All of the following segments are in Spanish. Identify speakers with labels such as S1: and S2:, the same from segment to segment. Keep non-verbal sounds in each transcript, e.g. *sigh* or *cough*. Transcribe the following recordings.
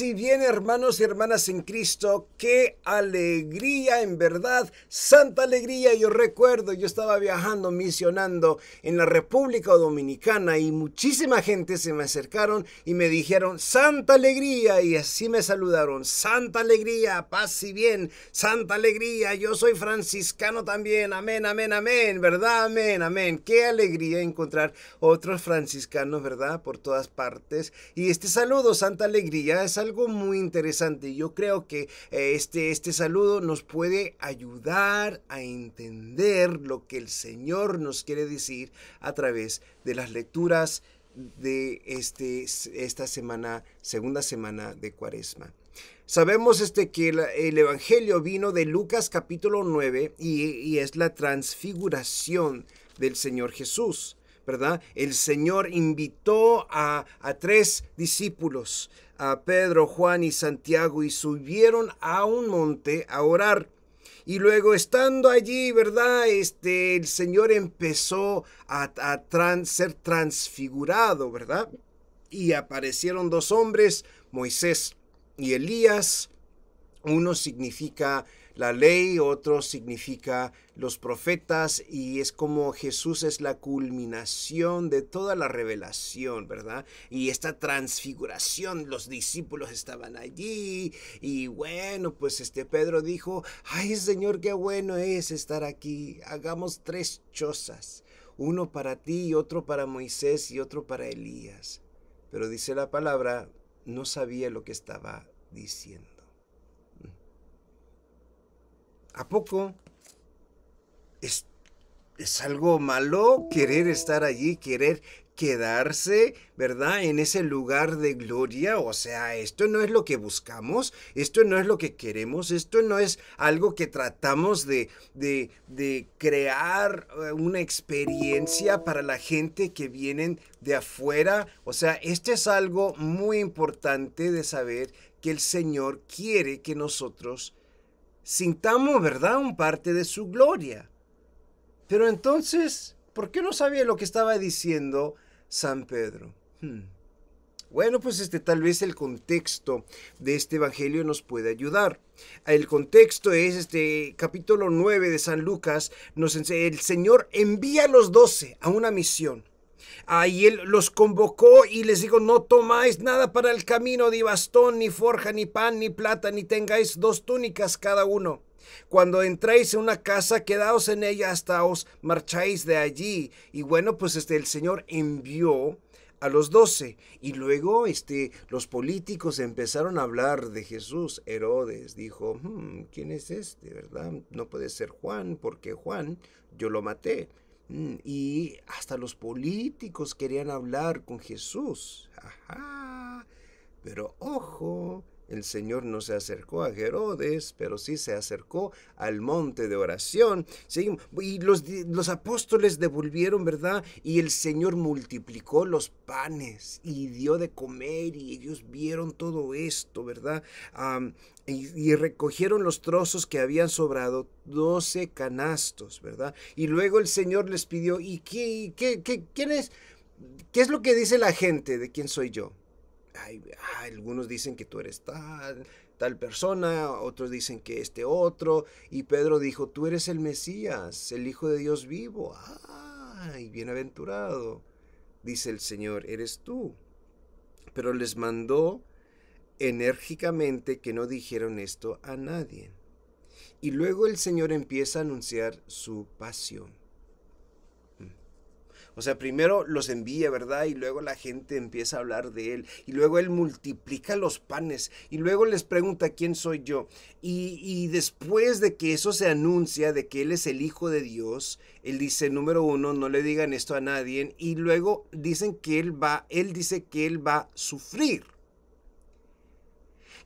S1: y bien, hermanos y hermanas en Cristo, qué alegría, en verdad, santa alegría. Yo recuerdo, yo estaba viajando, misionando en la República Dominicana y muchísima gente se me acercaron y me dijeron, santa alegría, y así me saludaron, santa alegría, paz y bien, santa alegría, yo soy franciscano también, amén, amén, amén, ¿verdad? Amén, amén. Qué alegría encontrar otros franciscanos, ¿verdad? Por todas partes. Y este saludo, santa alegría, es algo muy interesante. Yo creo que eh, este, este saludo nos puede ayudar a entender lo que el Señor nos quiere decir a través de las lecturas de este, esta semana, segunda semana de Cuaresma. Sabemos este, que el, Evangelio vino de Lucas capítulo 9 y, y es la transfiguración del Señor Jesús. ¿verdad? El Señor invitó a, tres discípulos, a Pedro, Juan y Santiago, y subieron a un monte a orar. Y luego estando allí, ¿verdad? Este, el Señor empezó a, a ser transfigurado, ¿verdad? Y aparecieron dos hombres, Moisés y Elías. Uno significa la ley, otro significa los profetas y es como Jesús es la culminación de toda la revelación, ¿verdad? Y esta transfiguración, los discípulos estaban allí y bueno, pues este Pedro dijo, ay Señor, qué bueno es estar aquí, hagamos tres chozas, uno para ti y otro para Moisés y otro para Elías. Pero dice la palabra, no sabía lo que estaba diciendo. ¿A poco? Es, algo malo querer estar allí, querer quedarse, ¿verdad? En ese lugar de gloria. O sea, esto no es lo que buscamos, esto no es lo que queremos, esto no es algo que tratamos de, de, crear eh, una experiencia para la gente que vienen de afuera. O sea, esto es algo muy importante de saber que el Señor quiere que nosotros sintamos, ¿verdad?, un parte de su gloria. Pero entonces, ¿por qué no sabía lo que estaba diciendo San Pedro? Hmm. Bueno, pues este tal vez el contexto de este evangelio nos puede ayudar. El contexto es este capítulo 9 de San Lucas, nos el Señor envía a los doce a una misión. Ahí él los convocó y les dijo, no tomáis nada para el camino, ni bastón, ni forja, ni pan, ni plata, ni tengáis dos túnicas cada uno. Cuando entráis en una casa, quedaos en ella hasta os marcháis de allí. Y bueno, pues este, el Señor envió a los doce. Y luego este, los políticos empezaron a hablar de Jesús. Herodes dijo, hmm, ¿quién es este, verdad? No puede ser Juan, porque Juan yo lo maté. Mm, y hasta los políticos querían hablar con Jesús. Ajá. Pero ojo, el Señor no se acercó a Herodes, pero sí se acercó al monte de oración. Y los, los apóstoles devolvieron, ¿verdad? Y el Señor multiplicó los panes y dio de comer y ellos vieron todo esto, ¿verdad? y, recogieron los trozos que habían sobrado, doce canastos, ¿verdad? Y luego el Señor les pidió, ¿y qué, qué, quién es, qué es lo que dice la gente de quién soy yo? algunos dicen que tú eres tal, tal persona, otros dicen que este otro, y Pedro dijo, tú eres el Mesías, el Hijo de Dios vivo, ay, bienaventurado, dice el Señor, eres tú. Pero les mandó enérgicamente que no dijeron esto a nadie. Y luego el Señor empieza a anunciar su pasión. O sea, primero los envía, ¿verdad? Y luego la gente empieza a hablar de él. Y luego él multiplica los panes. Y luego les pregunta quién soy yo. Y, después de que eso se anuncia, de que él es el Hijo de Dios, él dice, número uno, no le digan esto a nadie. Y luego dicen que él va, él dice que él va a sufrir.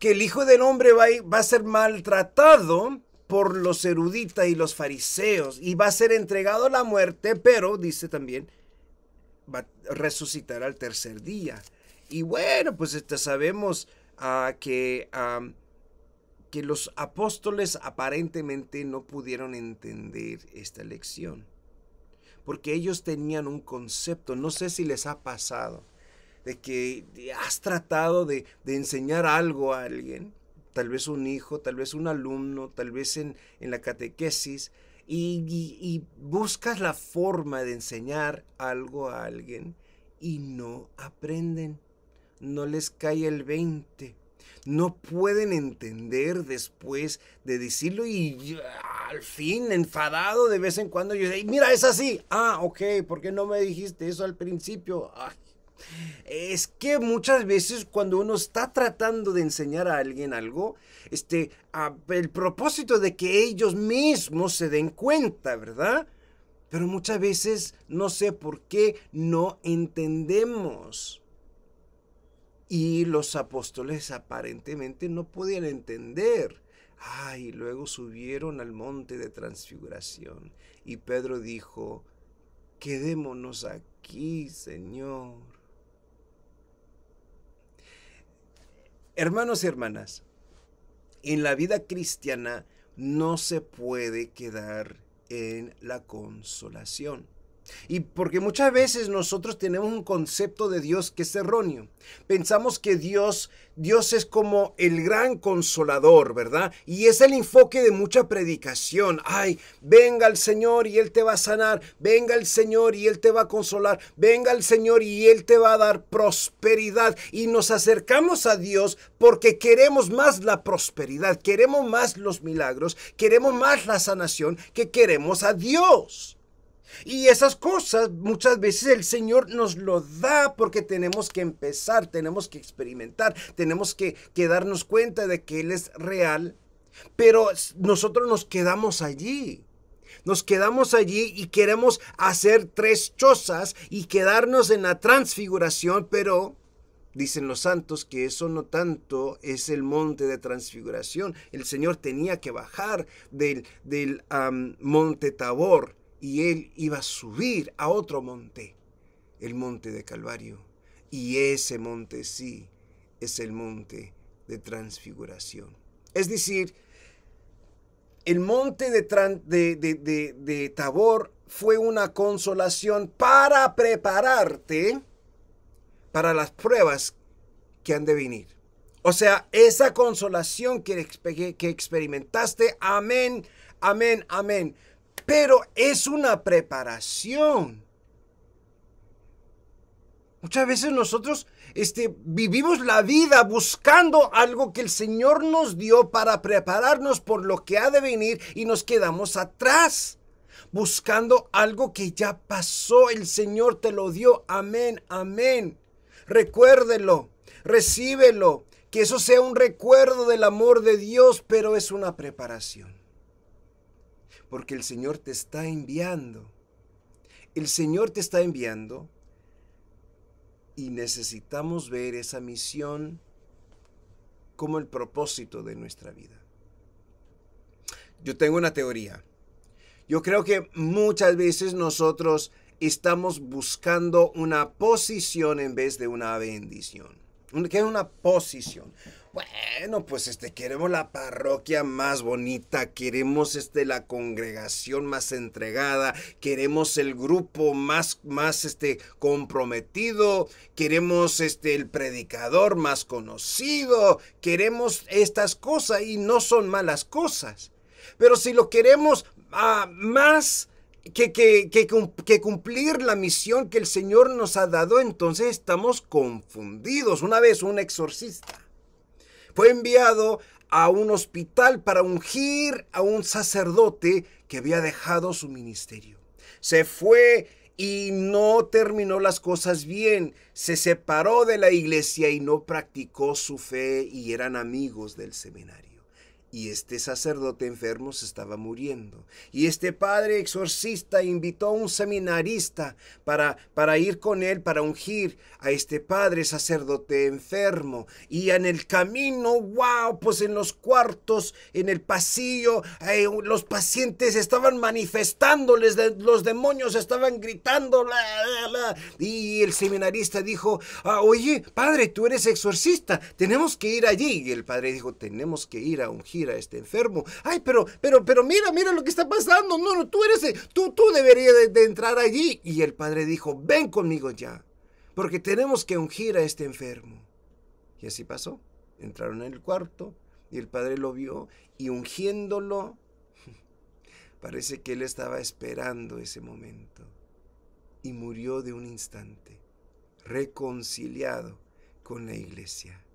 S1: Que el Hijo del Hombre va va a ser maltratado por los eruditas y los fariseos y va a ser entregado a la muerte, pero dice también, va a resucitar al tercer día. Y bueno, pues este, sabemos ah, que, ah, que los apóstoles aparentemente no pudieron entender esta lección, porque ellos tenían un concepto, no sé si les ha pasado, de que has tratado de, de enseñar algo a alguien tal vez un hijo, tal vez un alumno, tal vez en, en la catequesis, y, buscas la forma de enseñar algo a alguien y no aprenden, no les cae el 20. No pueden entender después de decirlo y al fin, enfadado de vez en cuando, yo digo, mira, es así. Ah, ok, ¿por qué no me dijiste eso al principio? Es que muchas veces cuando uno está tratando de enseñar a alguien algo, este, el propósito de que ellos mismos se den cuenta, ¿verdad? Pero muchas veces no sé por qué no entendemos. Y los apóstoles aparentemente no podían entender. Ay, luego subieron al monte de transfiguración. Y Pedro dijo, quedémonos aquí, Señor. Hermanos y hermanas, en la vida cristiana no se puede quedar en la consolación. Y porque muchas veces nosotros tenemos un concepto de Dios que es erróneo. Pensamos que Dios, Dios es como el gran consolador, ¿verdad? Y es el enfoque de mucha predicación. Ay, venga el Señor y Él te va a sanar. Venga el Señor y Él te va a consolar. Venga el Señor y Él te va a dar prosperidad. Y nos acercamos a Dios porque queremos más la prosperidad, queremos más los milagros, queremos más la sanación que queremos a Dios. Y esas cosas muchas veces el Señor nos lo da porque tenemos que empezar, tenemos que experimentar, tenemos que, que darnos cuenta de que Él es real, pero nosotros nos quedamos allí. Nos quedamos allí y queremos hacer tres chozas y quedarnos en la transfiguración, pero dicen los santos que eso no tanto es el monte de transfiguración. El Señor tenía que bajar del, del monte Tabor y él iba a subir a otro monte, el monte de Calvario. Y ese monte sí es el monte de transfiguración. Es decir, el monte de, Tabor fue una consolación para prepararte para las pruebas que han de venir. O sea, esa consolación que experimentaste, amén, amén, amén pero es una preparación. Muchas veces nosotros este, vivimos la vida buscando algo que el Señor nos dio para prepararnos por lo que ha de venir y nos quedamos atrás. Buscando algo que ya pasó, el Señor te lo dio. Amén, amén. Recuérdelo, recíbelo, que eso sea un recuerdo del amor de Dios, pero es una preparación porque el Señor te está enviando. El Señor te está enviando y necesitamos ver esa misión como el propósito de nuestra vida. Yo tengo una teoría. Yo creo que muchas veces nosotros estamos buscando una posición en vez de una bendición. ¿Qué es una posición? Bueno, pues este, queremos la parroquia más bonita, queremos este, la congregación más entregada, queremos el grupo más, más este, comprometido, queremos este, el predicador más conocido, queremos estas cosas y no son malas cosas. Pero si lo queremos ah, más que, que, que, cumplir la misión que el Señor nos ha dado, entonces estamos confundidos. Una vez un exorcista fue enviado a un hospital para ungir a un sacerdote que había dejado su ministerio. Se fue y no terminó las cosas bien, se separó de la iglesia y no practicó su fe y eran amigos del seminario y este sacerdote enfermo se estaba muriendo. Y este padre exorcista invitó a un seminarista para, para ir con él, para ungir a este padre sacerdote enfermo. Y en el camino, wow, pues en los cuartos, en el pasillo, eh, los pacientes estaban manifestándoles, los demonios estaban gritando. La, Y el seminarista dijo, ah, oye, padre, tú eres exorcista, tenemos que ir allí. Y el padre dijo, tenemos que ir a ungir a este enfermo, ay, pero, pero, pero mira, mira lo que está pasando, no, no, tú eres, eh, tú, tú deberías de, de entrar allí. Y el padre dijo, ven conmigo ya, porque tenemos que ungir a este enfermo. Y así pasó, entraron en el cuarto y el padre lo vio y ungiéndolo, *laughs* parece que él estaba esperando ese momento y murió de un instante, reconciliado con la iglesia.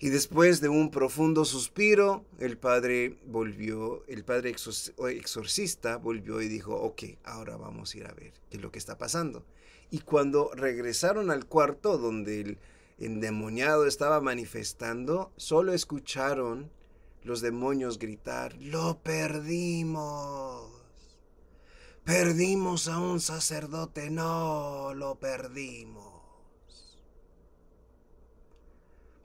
S1: Y después de un profundo suspiro, el padre volvió, el padre exorcista volvió y dijo, ok, ahora vamos a ir a ver qué es lo que está pasando. Y cuando regresaron al cuarto donde el endemoniado estaba manifestando, solo escucharon los demonios gritar, lo perdimos. Perdimos a un sacerdote, no, lo perdimos.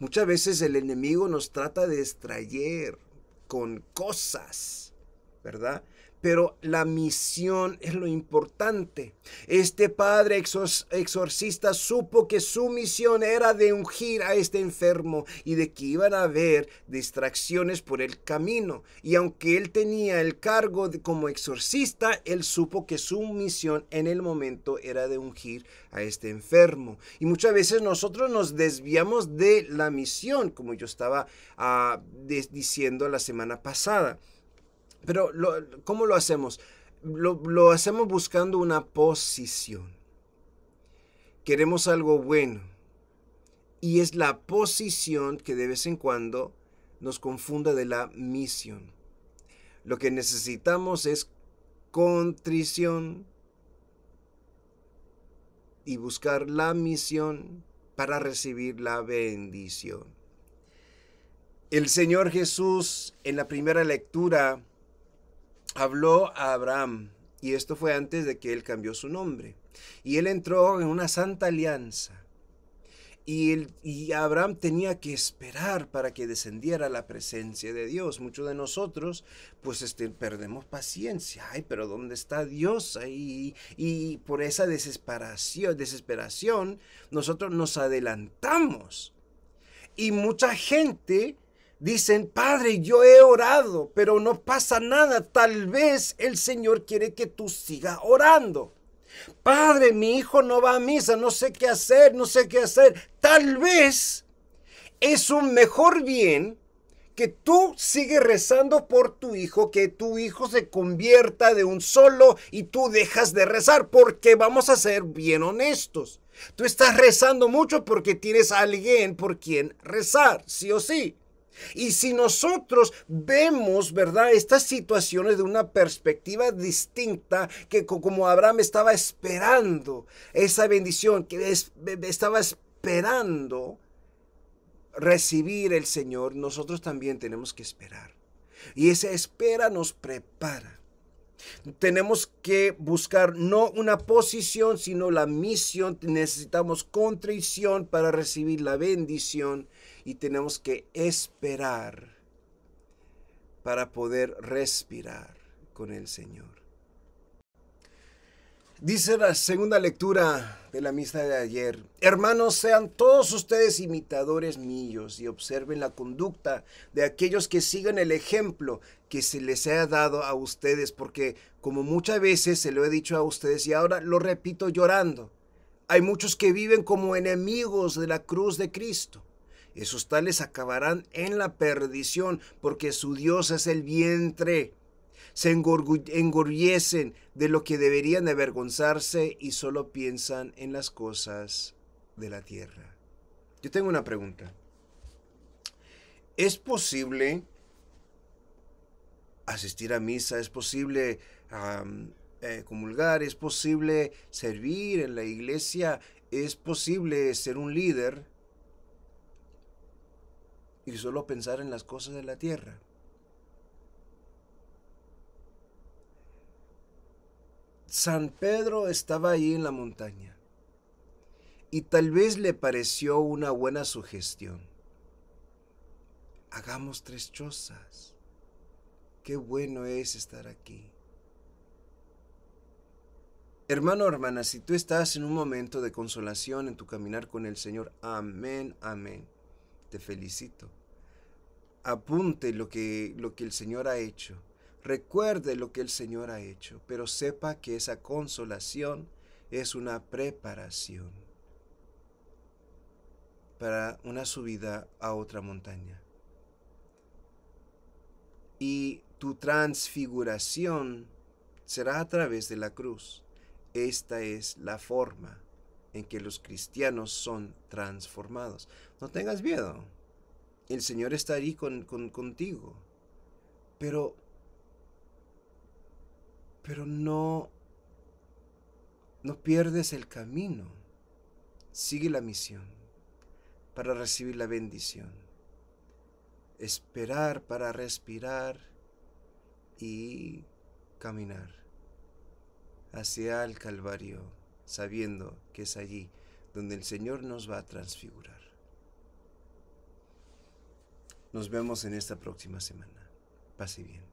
S1: Muchas veces el enemigo nos trata de distraer con cosas, ¿verdad? pero la misión es lo importante. Este padre exorcista supo que su misión era de ungir a este enfermo y de que iban a haber distracciones por el camino. Y aunque él tenía el cargo como exorcista, él supo que su misión en el momento era de ungir a este enfermo. Y muchas veces nosotros nos desviamos de la misión, como yo estaba ah, diciendo la semana pasada. Pero ¿cómo lo hacemos? Lo, lo hacemos buscando una posición. Queremos algo bueno. Y es la posición que de vez en cuando nos confunda de la misión. Lo que necesitamos es contrición y buscar la misión para recibir la bendición. El Señor Jesús en la primera lectura habló a Abraham, y esto fue antes de que él cambió su nombre. Y él entró en una santa alianza. Y, y Abraham tenía que esperar para que descendiera la presencia de Dios. Muchos de nosotros, pues este, perdemos paciencia. Ay, pero ¿dónde está Dios ahí? Y por esa desesperación, desesperación nosotros nos adelantamos. Y mucha gente dicen, Padre, yo he orado, pero no pasa nada. Tal vez el Señor quiere que tú sigas orando. Padre, mi hijo no va a misa, no sé qué hacer, no sé qué hacer. Tal vez es un mejor bien que tú sigues rezando por tu hijo, que tu hijo se convierta de un solo y tú dejas de rezar, porque vamos a ser bien honestos. Tú estás rezando mucho porque tienes a alguien por quien rezar, sí o sí. Y si nosotros vemos, ¿verdad?, estas situaciones de una perspectiva distinta, que como Abraham estaba esperando esa bendición, que estaba esperando recibir el Señor, nosotros también tenemos que esperar. Y esa espera nos prepara. Tenemos que buscar no una posición, sino la misión. Necesitamos contrición para recibir la bendición y tenemos que esperar para poder respirar con el Señor. Dice la segunda lectura de la misa de ayer, hermanos, sean todos ustedes imitadores míos y observen la conducta de aquellos que sigan el ejemplo que se les ha dado a ustedes, porque como muchas veces se lo he dicho a ustedes y ahora lo repito llorando, hay muchos que viven como enemigos de la cruz de Cristo esos tales acabarán en la perdición, porque su Dios es el vientre. Se engorriesen de lo que deberían avergonzarse y solo piensan en las cosas de la tierra. Yo tengo una pregunta. ¿Es posible asistir a misa? ¿Es posible eh, comulgar? ¿Es posible servir en la iglesia? ¿Es posible ser un líder? y solo pensar en las cosas de la tierra. San Pedro estaba ahí en la montaña y tal vez le pareció una buena sugestión. Hagamos tres chozas. Qué bueno es estar aquí. Hermano, hermana, si tú estás en un momento de consolación en tu caminar con el Señor, amén, amén te felicito. Apunte lo que, lo que el Señor ha hecho. Recuerde lo que el Señor ha hecho, pero sepa que esa consolación es una preparación para una subida a otra montaña. Y tu transfiguración será a través de la cruz. Esta es la forma en que los cristianos son transformados. No tengas miedo. El Señor está ahí con, contigo. Pero, pero no, no pierdes el camino. Sigue la misión para recibir la bendición. Esperar para respirar y caminar hacia el Calvario sabiendo que es allí donde el Señor nos va a transfigurar. Nos vemos en esta próxima semana. Pase bien.